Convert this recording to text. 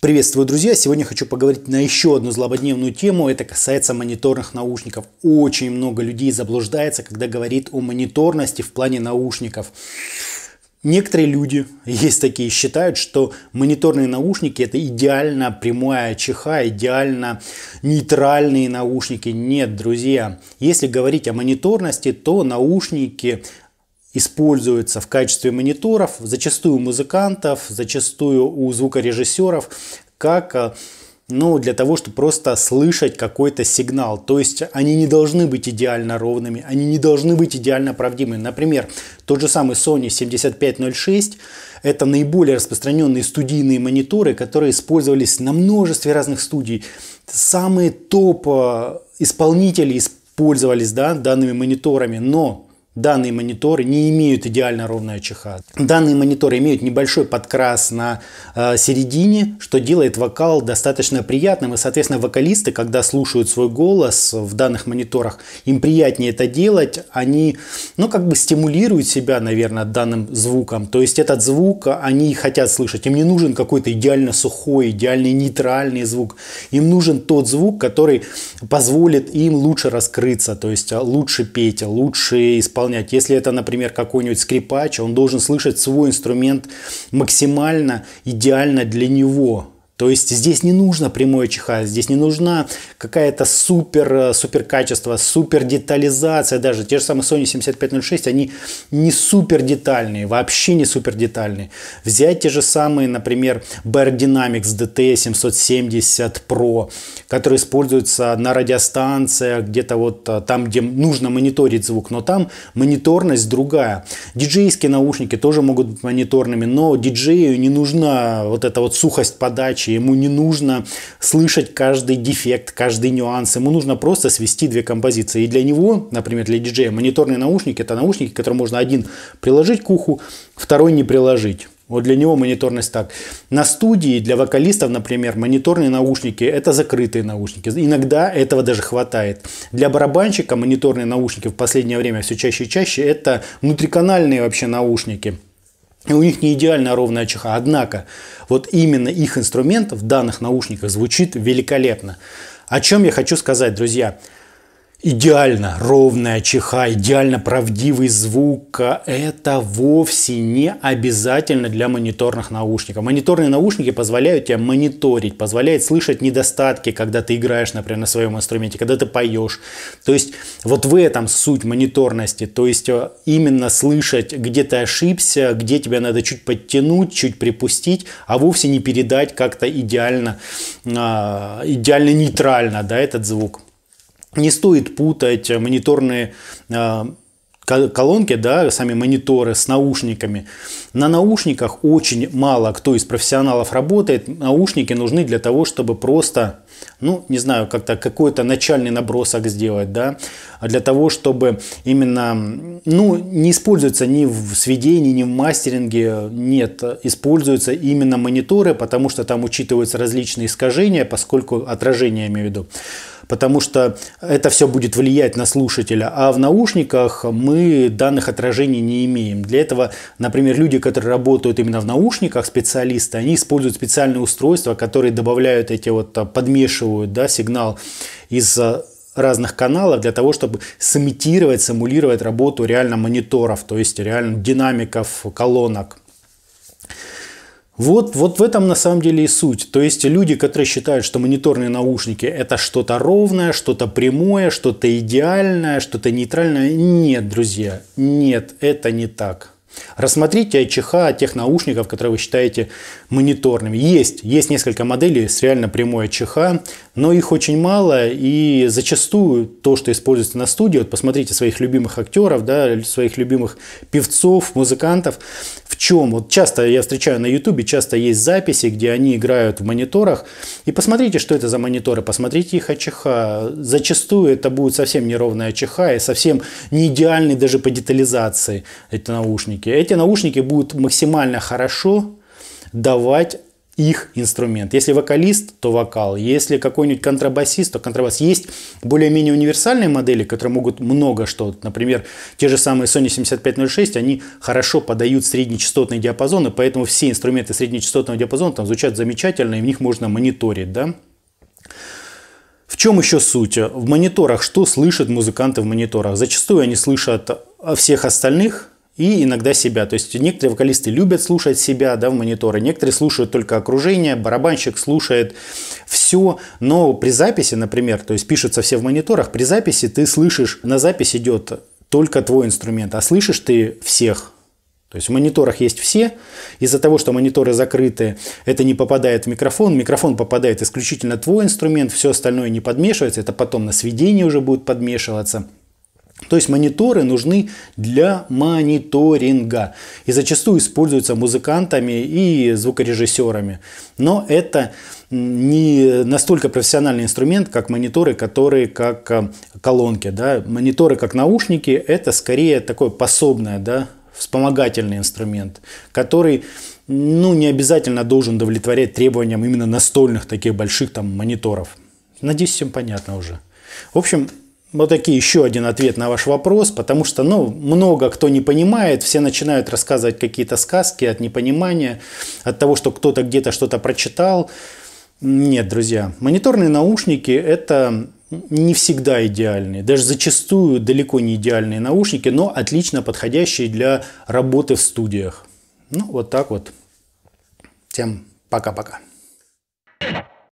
Приветствую, друзья! Сегодня хочу поговорить на еще одну злободневную тему. Это касается мониторных наушников. Очень много людей заблуждается, когда говорит о мониторности в плане наушников. Некоторые люди, есть такие, считают, что мониторные наушники это идеально прямая чеха, идеально нейтральные наушники. Нет, друзья, если говорить о мониторности, то наушники используется в качестве мониторов, зачастую у музыкантов, зачастую у звукорежиссеров, как э, ну, для того, чтобы просто слышать какой-то сигнал. То есть они не должны быть идеально ровными, они не должны быть идеально правдивыми. Например, тот же самый Sony 7506 – это наиболее распространенные студийные мониторы, которые использовались на множестве разных студий. Самые топ э, исполнители использовались да, данными мониторами, но Данные мониторы не имеют идеально ровное ЧХ. Данные мониторы имеют небольшой подкрас на э, середине, что делает вокал достаточно приятным. И, соответственно, вокалисты, когда слушают свой голос в данных мониторах, им приятнее это делать. Они, ну, как бы стимулируют себя, наверное, данным звуком. То есть этот звук они хотят слышать. Им не нужен какой-то идеально сухой, идеальный нейтральный звук. Им нужен тот звук, который позволит им лучше раскрыться, то есть э, лучше петь, лучше исполнять исполнять. Если это, например, какой-нибудь скрипач, он должен слышать свой инструмент максимально идеально для него. То есть здесь не нужно прямое чиха, здесь не нужна какая-то супер, э, супер качество, супер детализация даже. Те же самые Sony 7506, они не супер детальные, вообще не супер детальные. Взять те же самые, например, Bear Dynamics DT 770 Pro, которые используются на радиостанциях, где-то вот э, там, где нужно мониторить звук, но там мониторность другая. Диджейские наушники тоже могут быть мониторными, но диджею не нужна вот эта вот сухость подачи задачи, ему не нужно слышать каждый дефект, каждый нюанс, ему нужно просто свести две композиции. И для него, например, для диджея, мониторные наушники – это наушники, которые можно один приложить к уху, второй не приложить. Вот для него мониторность так. На студии для вокалистов, например, мониторные наушники – это закрытые наушники. Иногда этого даже хватает. Для барабанщика мониторные наушники в последнее время все чаще и чаще – это внутриканальные вообще наушники – и у них не идеально ровная чеха. Однако, вот именно их инструмент в данных наушниках звучит великолепно. О чем я хочу сказать, друзья идеально ровная чиха, идеально правдивый звук, это вовсе не обязательно для мониторных наушников. Мониторные наушники позволяют тебе мониторить, позволяют слышать недостатки, когда ты играешь, например, на своем инструменте, когда ты поешь. То есть вот в этом суть мониторности, то есть э, именно слышать, где ты ошибся, где тебя надо чуть подтянуть, чуть припустить, а вовсе не передать как-то идеально, а, идеально нейтрально да, этот звук. Не стоит путать мониторные э, колонки, да, сами мониторы с наушниками. На наушниках очень мало кто из профессионалов работает. Наушники нужны для того, чтобы просто, ну, не знаю, как-то какой-то начальный набросок сделать, да, для того, чтобы именно, ну, не используется ни в сведении, ни в мастеринге, нет, используются именно мониторы, потому что там учитываются различные искажения, поскольку отражение, я имею в виду потому что это все будет влиять на слушателя. А в наушниках мы данных отражений не имеем. Для этого, например, люди, которые работают именно в наушниках, специалисты, они используют специальные устройства, которые добавляют эти вот, а, подмешивают да, сигнал из а, разных каналов для того, чтобы сымитировать, симулировать работу реально мониторов, то есть реально динамиков, колонок. Вот, вот в этом на самом деле и суть. То есть люди, которые считают, что мониторные наушники это что-то ровное, что-то прямое, что-то идеальное, что-то нейтральное. Нет, друзья, нет, это не так. Рассмотрите АЧХ тех наушников, которые вы считаете мониторными. Есть, есть несколько моделей с реально прямой АЧХ но их очень мало, и зачастую то, что используется на студии, вот посмотрите своих любимых актеров, да, своих любимых певцов, музыкантов, в чем, вот часто я встречаю на ютубе, часто есть записи, где они играют в мониторах, и посмотрите, что это за мониторы, посмотрите их АЧХ, зачастую это будет совсем неровная АЧХ и совсем не идеальный даже по детализации эти наушники. Эти наушники будут максимально хорошо давать их инструмент. Если вокалист, то вокал. Если какой-нибудь контрабасист, то контрабас. Есть более-менее универсальные модели, которые могут много что. Например, те же самые Sony 7506, они хорошо подают среднечастотные диапазоны, поэтому все инструменты среднечастотного диапазона там звучат замечательно, и в них можно мониторить, да. В чем еще суть? В мониторах что слышат музыканты в мониторах? Зачастую они слышат всех остальных, и иногда себя. То есть некоторые вокалисты любят слушать себя да, в мониторы, некоторые слушают только окружение, барабанщик слушает все, но при записи, например, то есть пишутся все в мониторах, при записи ты слышишь, на запись идет только твой инструмент, а слышишь ты всех, то есть в мониторах есть все. Из-за того, что мониторы закрыты, это не попадает в микрофон. Микрофон попадает исключительно твой инструмент, все остальное не подмешивается. Это потом на сведении уже будет подмешиваться. То есть мониторы нужны для мониторинга и зачастую используются музыкантами и звукорежиссерами. Но это не настолько профессиональный инструмент, как мониторы, которые как э, колонки. Да? Мониторы как наушники – это скорее такое пособное, да, вспомогательный инструмент, который ну, не обязательно должен удовлетворять требованиям именно настольных таких больших там мониторов. Надеюсь, всем понятно уже. В общем, вот такие еще один ответ на ваш вопрос, потому что, ну, много кто не понимает, все начинают рассказывать какие-то сказки от непонимания, от того, что кто-то где-то что-то прочитал. Нет, друзья, мониторные наушники – это не всегда идеальные, даже зачастую далеко не идеальные наушники, но отлично подходящие для работы в студиях. Ну, вот так вот. Всем пока-пока.